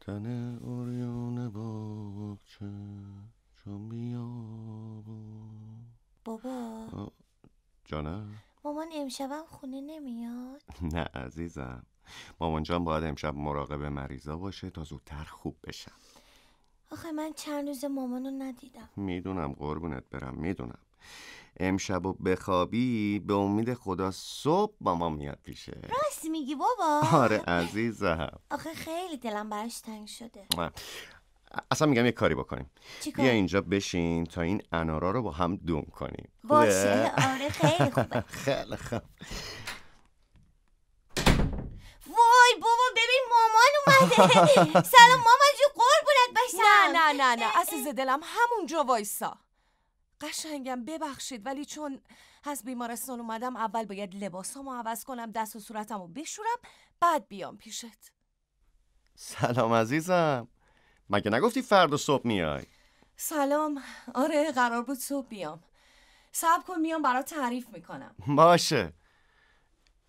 تن باغچه چون بابا مامان امشبم خونه نمیاد نه عزیزم مامان جان باید امشب مراقب مریضا باشه تا زودتر خوب بشم آخه من چند روز مامانو ندیدم میدونم قربونت برم میدونم امشب و بخوابی به امید خدا صبح ما میاد پیشه راست میگی بابا آره عزیزم آخه خیلی دلم براش تنگ شده اصلا میگم یه کاری بکنیم بیا اینجا بشین تا این انارا رو با هم دوم کنیم باشه آره خیلی خوبه خیلی خوب وای بابا ببین مامان اومده سلام مامان جو قربونت بشم نه نه نه نه عزیز دلم همونجا وایسا قشنگم ببخشید ولی چون از بیمارستان اومدم اول باید رو عوض کنم دست و صورتمو بشورم بعد بیام پیشت سلام عزیزم مگه نگفتی فردا صبح میای سلام آره قرار بود صبح بیام صبر کن میام برات تعریف میکنم باشه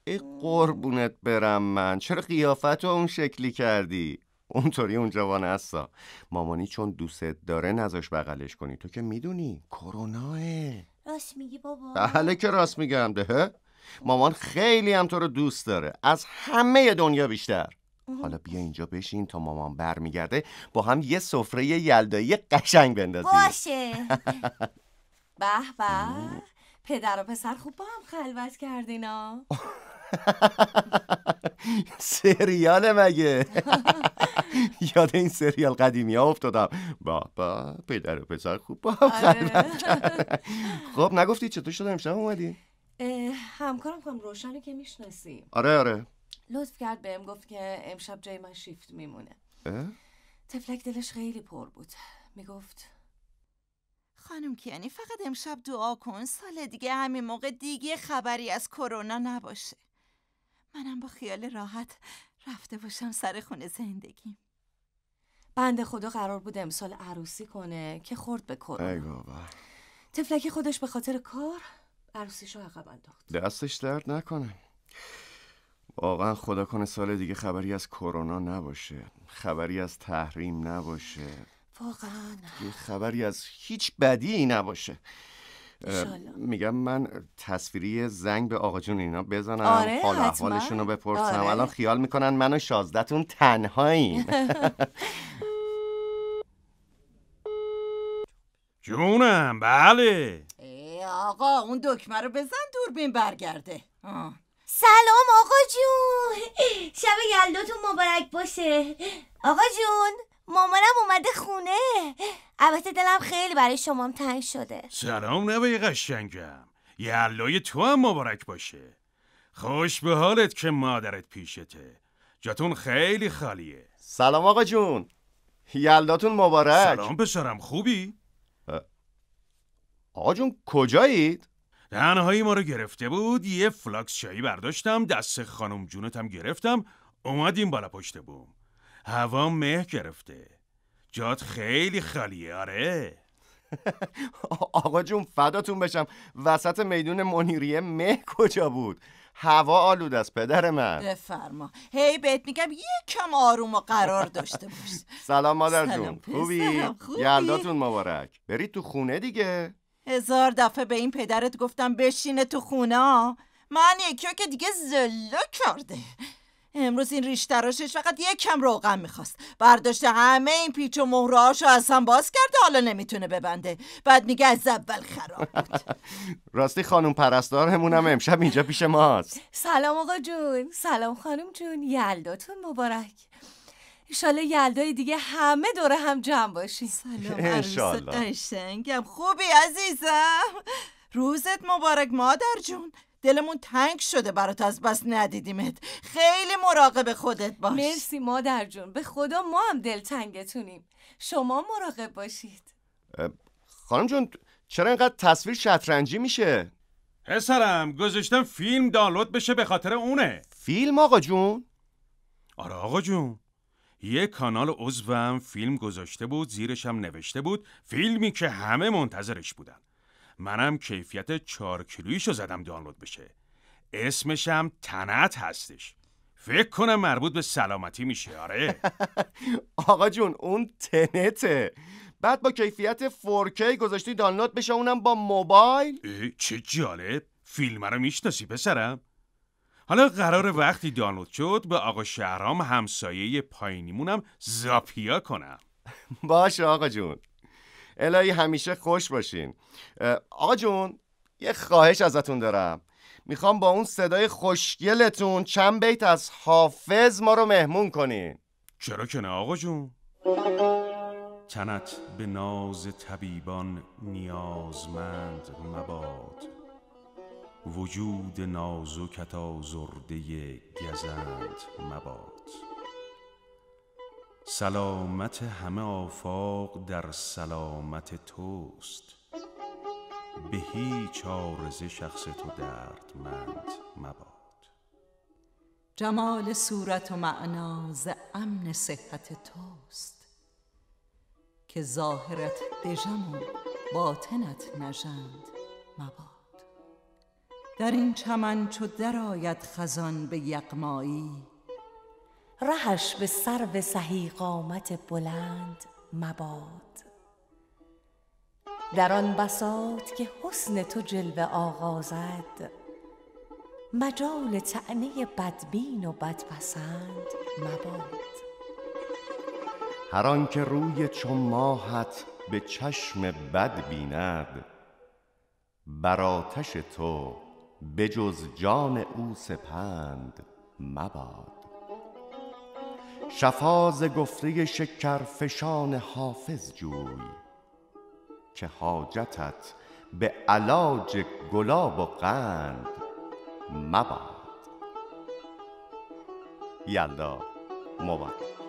ای قربونت برم من چرا قیافت اون شکلی کردی اونطوری اونجا با هستا مامانی چون دوست داره نزاش بغلش کنی تو که میدونی کروناه راست میگی بابا بله که راست میگم ده مامان خیلی هم تو رو دوست داره از همه دنیا بیشتر حالا بیا اینجا بشین تا مامان برمیگرده با هم یه سفره یلدایی قشنگ بندازیم باشه به به پدر و پسر خوب با هم خلوت کردینا سریال مگه یاد این سریال قدیمی ها افتادم بابا پدر و پسر خوب با آره. خب نگفتی چطور شد امشب اومدی همکارم کنم روشنه که میشناسی آره آره لطف کرد بهم گفت که امشب جای من شیفت میمونه تفلک دلش خیلی پر بود میگفت خانم کیانی فقط امشب دعا کن سال دیگه همین موقع دیگه خبری از کرونا نباشه منم با خیال راحت رفته باشم سر خونه زندگی بنده خدا قرار بود امسال عروسی کنه که خورد به کرونا ای بابا تفلک خودش به خاطر کار عروسیشو عقب انداخت دستش درد نکنه واقعا خدا کنه سال دیگه خبری از کرونا نباشه خبری از تحریم نباشه واقعا خبری از هیچ بدی نباشه میگم من تصویری زنگ به آقا جون اینا بزنم آره، حال احوالشون رو بپرسم آره. الان خیال میکنن من و شازدتون تنهاییم جونم بله ای آقا اون دکمه رو بزن دوربین برگرده سلام آقا جون شب یلداتون مبارک باشه آقا جون مامانم اومده خونه البته دلم خیلی برای شمام تنگ شده سلام نبای قشنگم یلای تو هم مبارک باشه خوش به حالت که مادرت پیشته جاتون خیلی خالیه سلام آقا جون یلداتون مبارک سلام پسرم خوبی؟ آقا جون کجایید؟ تنهایی ما رو گرفته بود یه فلاکس چایی برداشتم دست خانم جونتم گرفتم اومدیم بالا پشت بوم هوا مه گرفته جات خیلی خالیه آره آقا جون فداتون بشم وسط میدون منیریه مه کجا بود هوا آلود است پدر من بفرما هی بهت میگم یکم آروم و قرار داشته باش سلام مادر جون خوبی یلداتون مبارک برید تو خونه دیگه هزار دفعه به این پدرت گفتم بشینه تو خونه من یکیو که دیگه زلا کرده امروز این ریش تراشش فقط یک کم روغن میخواست برداشته همه این پیچ و مهرهاشو از هم باز کرده حالا نمیتونه ببنده بعد میگه از اول خراب بود راستی خانم پرستارمون هم امشب اینجا پیش ماست سلام آقا جون سلام خانم جون یلداتون مبارک ایشالا یلدای دیگه همه دوره هم جمع باشین سلام عروس خوبی عزیزم روزت مبارک مادر جون دلمون تنگ شده برات از بس ندیدیمت خیلی مراقب خودت باش مرسی مادر جون به خدا ما هم تنگتونیم شما مراقب باشید خانم جون چرا اینقدر تصویر شطرنجی میشه پسرم گذاشتم فیلم دانلود بشه به خاطر اونه فیلم آقا جون آره آقا جون یه کانال عضوم فیلم گذاشته بود زیرشم نوشته بود فیلمی که همه منتظرش بودن منم کیفیت 4 کیلویشو زدم دانلود بشه اسمشم تنت هستش فکر کنم مربوط به سلامتی میشه آره آقا جون اون تنته بعد با کیفیت 4K گذاشتی دانلود بشه اونم با موبایل چه جالب فیلم رو میشناسی پسرم حالا قرار وقتی دانلود شد به آقا شهرام همسایه پایینیمونم زاپیا کنم باشه آقا جون الهی همیشه خوش باشین آقا جون یه خواهش ازتون دارم میخوام با اون صدای خوشگلتون چند بیت از حافظ ما رو مهمون کنین چرا که نه آقا جون تنت به ناز طبیبان نیازمند مباد وجود کتا زرده گزند مباد سلامت همه آفاق در سلامت توست به هیچ آرزه شخص تو دردمند مباد جمال صورت و معنا ز امن صحت توست که ظاهرت دژم و باطنت نژند مباد در این چمن چو درآید خزان به یقمایی رهش به سر و سهی قامت بلند مباد در آن بساط که حسن تو جلوه آغازد مجال تعنی بدبین و بدپسند مباد هر که روی چون ماهت به چشم بد بیند براتش تو بجز جان او سپند مباد شفاز ز شکر فشان حافظ جوی که حاجتت به علاج گلاب و قند مباد یلدا مبارک